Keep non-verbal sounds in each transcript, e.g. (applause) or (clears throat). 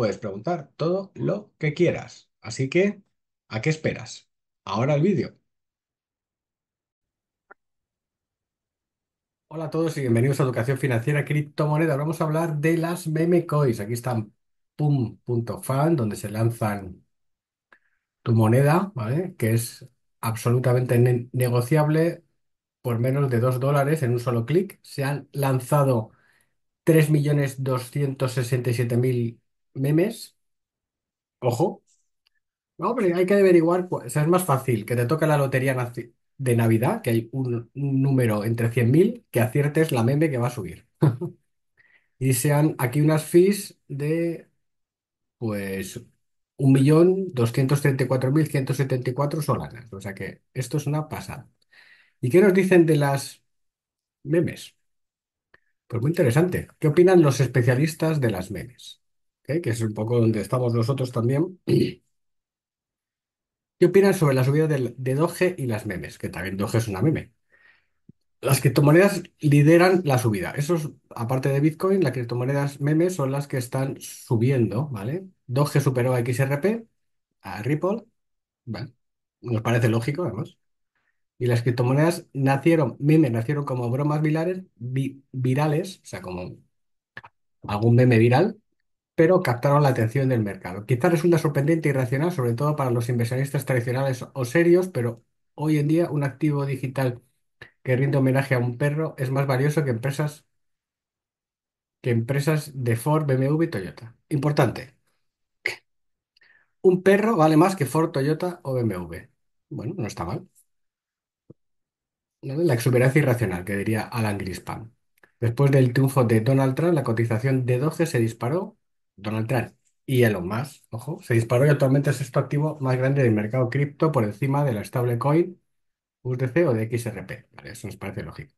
puedes preguntar todo lo que quieras. Así que, ¿a qué esperas? Ahora el vídeo. Hola a todos y bienvenidos a Educación Financiera Criptomoneda. Vamos a hablar de las meme coins. Aquí están pum.fan, donde se lanzan tu moneda, ¿vale? Que es absolutamente negociable por menos de 2 dólares en un solo clic. Se han lanzado 3.267.000 memes, ojo. pero hay que averiguar, pues, sea, es más fácil que te toque la lotería de Navidad, que hay un, número entre 100.000, que aciertes la meme que va a subir. (laughs) Y sean aquí unas fees de, pues, 1.234.174 solanas. O sea que esto es una pasada. ¿Y qué nos dicen de las memes? Pues muy interesante. ¿Qué opinan los especialistas de las memes? ¿eh? que es un poco donde estamos nosotros también. (clears throat) ¿Qué opinan sobre la subida de Doge y las memes? Que también Doge es una meme. Las criptomonedas lideran la subida. eso es aparte de Bitcoin, las criptomonedas memes son las que están subiendo, ¿vale? Doge superó a XRP, a Ripple, ¿vale? Nos parece lógico, además. Y las criptomonedas nacieron, meme, nacieron como bromas virales, virales, o sea, como algún meme viral, pero captaron la atención del mercado. Quizás resulta sorprendente y racional, sobre todo para los inversionistas tradicionales o serios, pero hoy en día un activo digital que rinde homenaje a un perro es más valioso que empresas, que empresas de Ford, BMW y Toyota. Importante, un perro vale más que Ford, Toyota o BMW. Bueno, no está mal. La exuberancia irracional, que diría Alan Grispan. Después del triunfo de Donald Trump, la cotización de 12 se disparó Donald Trump y Elon Musk, ojo, se disparó y actualmente es esto activo más grande del mercado cripto por encima de la stablecoin USDC o de XRP. Vale, eso nos parece lógico.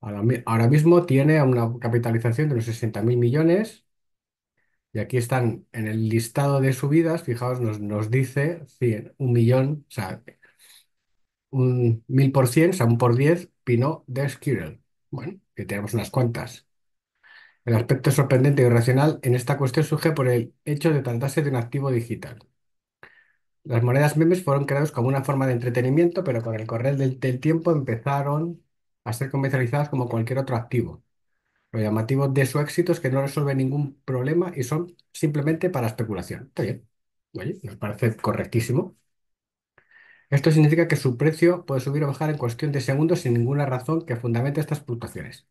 Ahora, mismo tiene una capitalización de unos 60.000 millones. Y aquí están en el listado de subidas, fijaos, nos, dice 100, un millón, o sea, un mil por cien, o sea, un por diez, Pinot de Bueno, que tenemos unas cuantas. El aspecto sorprendente y racional en esta cuestión surge por el hecho de tratarse de un activo digital. Las monedas memes fueron creadas como una forma de entretenimiento, pero con el correr del, tiempo empezaron a ser comercializadas como cualquier otro activo. Lo llamativo de su éxito es que no resuelve ningún problema y son simplemente para especulación. Está bien. Oye, nos parece correctísimo. Esto significa que su precio puede subir o bajar en cuestión de segundos sin ninguna razón que fundamente estas fluctuaciones.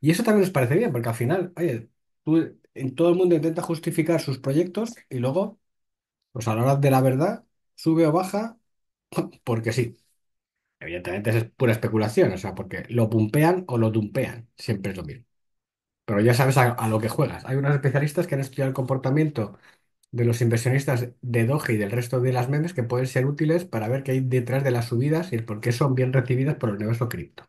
Y eso también nos parece bien, porque al final, oye, tú, en- todo el mundo intenta justificar sus proyectos y luego, pues a la hora de la verdad, sube o baja (laughs) porque sí. Evidentemente es pura especulación, o sea, porque lo pumpean o lo dumpean, siempre es lo mismo. Pero ya sabes a, lo que juegas. Hay unos especialistas que han estudiado el comportamiento de los inversionistas de Doge y del resto de las memes que pueden ser útiles para ver qué hay detrás de las subidas y el por qué son bien recibidas por el negocio cripto.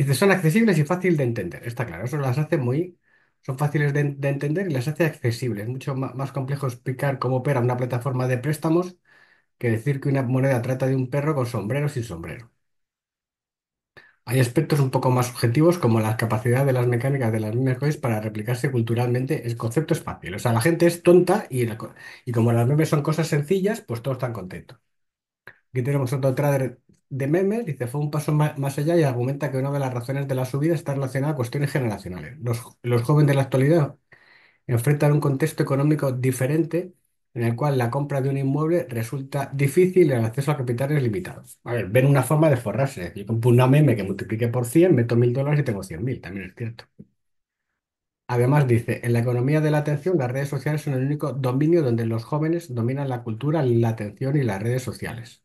Dice, son accesibles y fácil de entender. Está claro, eso las hace muy... Son fáciles de, entender y las hace accesibles. Es mucho más complejo explicar cómo opera una plataforma de préstamos que decir que una moneda trata de un perro con sombrero sin sombrero. Hay aspectos un poco más subjetivos como la capacidad de las mecánicas de las memes para replicarse culturalmente. El concepto es fácil. O sea, la gente es tonta y, y como las memes son cosas sencillas, pues todos están contentos. Aquí tenemos otro trader de memes, dice, fue un paso más allá y argumenta que una de las razones de la subida está relacionada a cuestiones generacionales. Los, jóvenes de la actualidad enfrentan un contexto económico diferente en el cual la compra de un inmueble resulta difícil y el acceso a capital es limitado. A ver, ven una forma de forrarse. Yo compro una meme que multiplique por 100, meto mil dólares y tengo mil. también es cierto. Además, dice, en la economía de la atención, las redes sociales son el único dominio donde los jóvenes dominan la cultura, la atención y las redes sociales.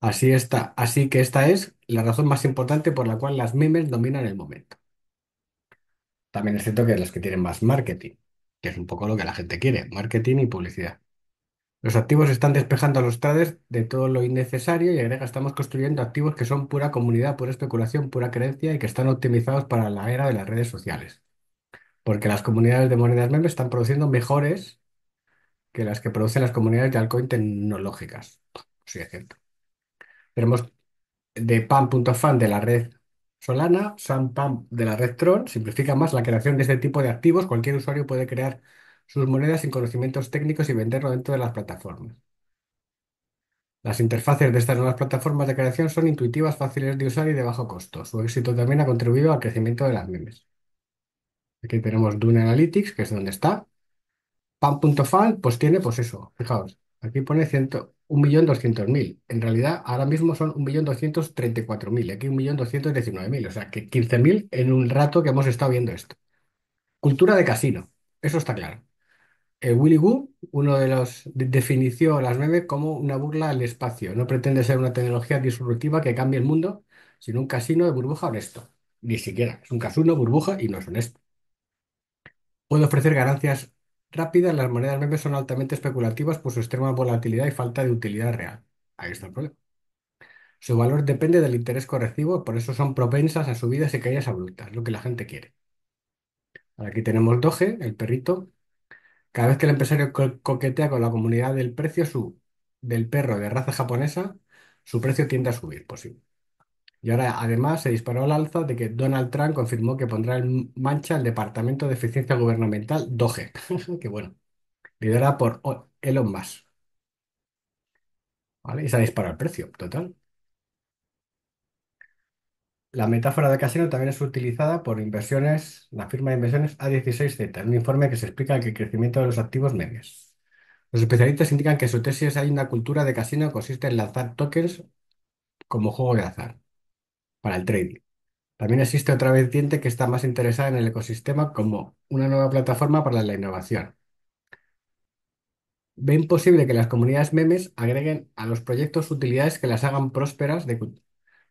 Así está. Así que esta es la razón más importante por la cual las memes dominan el momento. También es cierto que las que tienen más marketing, que es un poco lo que la gente quiere, marketing y publicidad. Los activos están despejando a los traders de todo lo innecesario y agrega, estamos construyendo activos que son pura comunidad, pura especulación, pura creencia y que están optimizados para la era de las redes sociales. Porque las comunidades de monedas memes están produciendo mejores que las que producen las comunidades de altcoin tecnológicas. Sí, es cierto. Tenemos de PAM.FAN de la red Solana, SAMPAM de la red Tron, simplifica más la creación de este tipo de activos. Cualquier usuario puede crear sus monedas sin conocimientos técnicos y venderlo dentro de las plataformas. Las interfaces de estas nuevas plataformas de creación son intuitivas, fáciles de usar y de bajo costo. Su éxito también ha contribuido al crecimiento de las memes. Aquí tenemos Dune Analytics, que es donde está. Pan.fan, pues tiene, pues eso, fijaos, Aquí pone 1.200.000. En realidad, ahora mismo son 1.234.000 y aquí 1.219.000. O sea, que 15.000 en un rato que hemos estado viendo esto. Cultura de casino, eso está claro. Eh, Willy Woo, uno de los, definió las memes como una burla al espacio. No pretende ser una tecnología disruptiva que cambie el mundo, sino un casino de burbuja honesto. Ni siquiera. Es un casino, burbuja y no es honesto. Puede ofrecer ganancias rápidas, las monedas meme son altamente especulativas por su extrema volatilidad y falta de utilidad real. Ahí está el problema. Su valor depende del interés correctivo, por eso son propensas a subidas y caídas abruptas, lo que la gente quiere. Aquí tenemos Doge, el perrito. Cada vez que el empresario coquetea con la comunidad del precio del perro de raza japonesa, su precio tiende a subir, posible. Pues y ahora, además, se disparó el alza de que Donald Trump confirmó que pondrá en mancha el Departamento de Eficiencia Gubernamental, DOGE, (laughs) que bueno, liderada por Elon Musk. ¿Vale? Y se ha disparado el precio, total. La metáfora de casino también es utilizada por inversiones, la firma de inversiones A16Z, en un informe que se explica que el crecimiento de los activos medios. Los especialistas indican que su tesis hay una cultura de casino que consiste en lanzar tokens como juego de azar para el trading. También existe otra vertiente que está más interesada en el ecosistema como una nueva plataforma para la innovación. Ve imposible que las comunidades memes agreguen a los proyectos utilidades que las hagan prósperas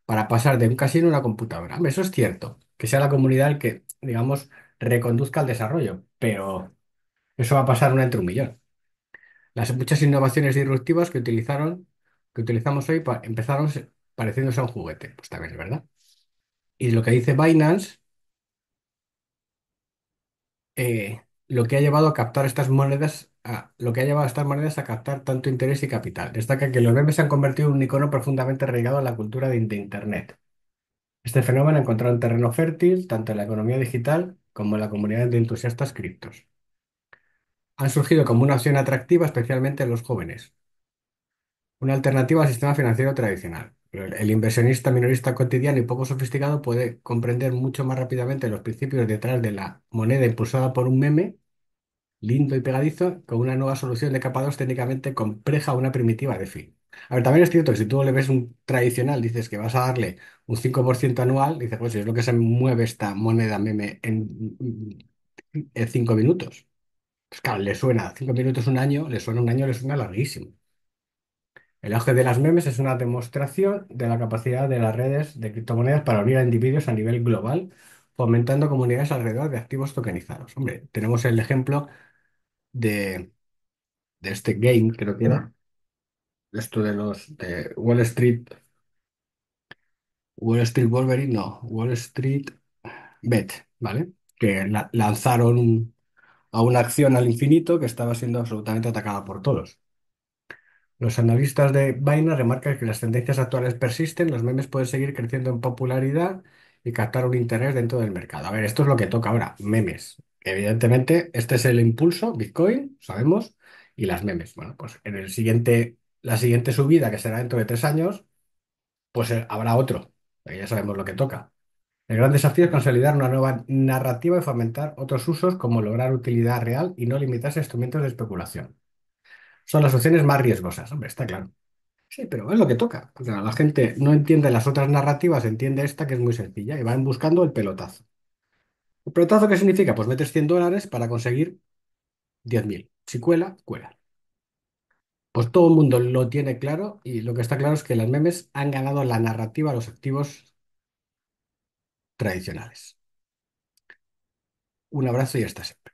para pasar de un casino a una computadora. Eso es cierto, que sea la comunidad el que, digamos, reconduzca el desarrollo, pero eso va a pasar una entre un millón. Las muchas innovaciones disruptivas que utilizaron, que utilizamos hoy para empezaron pareciéndose a un juguete. Pues también es verdad. Y lo que dice Binance, eh, lo que ha llevado a captar estas monedas, a, lo que ha llevado a estas monedas a captar tanto interés y capital. Destaca que los memes se han convertido en un icono profundamente arraigado en la cultura de, de Internet. Este fenómeno ha encontrado un terreno fértil tanto en la economía digital como en la comunidad de entusiastas criptos. Han surgido como una opción atractiva especialmente en los jóvenes, una alternativa al sistema financiero tradicional. El inversionista minorista cotidiano y poco sofisticado puede comprender mucho más rápidamente los principios detrás de la moneda impulsada por un meme lindo y pegadizo con una nueva solución de capa 2 técnicamente compleja una primitiva de fin. A ver, también es cierto que si tú le ves un tradicional, dices que vas a darle un 5% anual, dices, pues si es lo que se mueve esta moneda meme en, en 5 minutos. Pues claro, le suena cinco minutos un año, le suena un año, le suena larguísimo. El auge de las memes es una demostración de la capacidad de las redes de criptomonedas para unir a individuos a nivel global, fomentando comunidades alrededor de activos tokenizados. Hombre, tenemos el ejemplo de, este game, creo que era, esto de los de Wall Street, Wall Street Wolverine, no, Wall Street Bet, ¿vale? Que lanzaron a una acción al infinito que estaba siendo absolutamente atacada por todos. Los analistas de Vaina remarcan que las tendencias actuales persisten, los memes pueden seguir creciendo en popularidad y captar un interés dentro del mercado. A ver, esto es lo que toca ahora, memes. Evidentemente, este es el impulso, Bitcoin, sabemos, y las memes. Bueno, pues en el siguiente, la siguiente subida, que será dentro de tres años, pues eh, habrá otro. Ya sabemos lo que toca. El gran desafío es consolidar una nueva narrativa y fomentar otros usos como lograr utilidad real y no limitarse a instrumentos de especulación son las opciones más riesgosas, hombre, está claro. Sí, pero es lo que toca. la gente no entiende las otras narrativas, entiende esta que es muy sencilla y van buscando el pelotazo. ¿El pelotazo qué significa? Pues metes 100 dólares para conseguir 10.000. Si cuela, cuela. Pues todo el mundo lo tiene claro y lo que está claro es que las memes han ganado la narrativa a los activos tradicionales. Un abrazo y hasta siempre.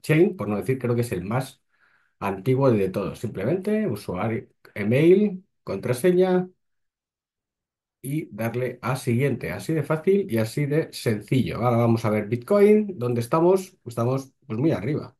Chain, por no decir, creo que es el más antiguo de todos. Simplemente usuario, email, contraseña y darle a siguiente. Así de fácil y así de sencillo. Ahora vamos a ver Bitcoin, ¿dónde estamos? Estamos pues muy arriba.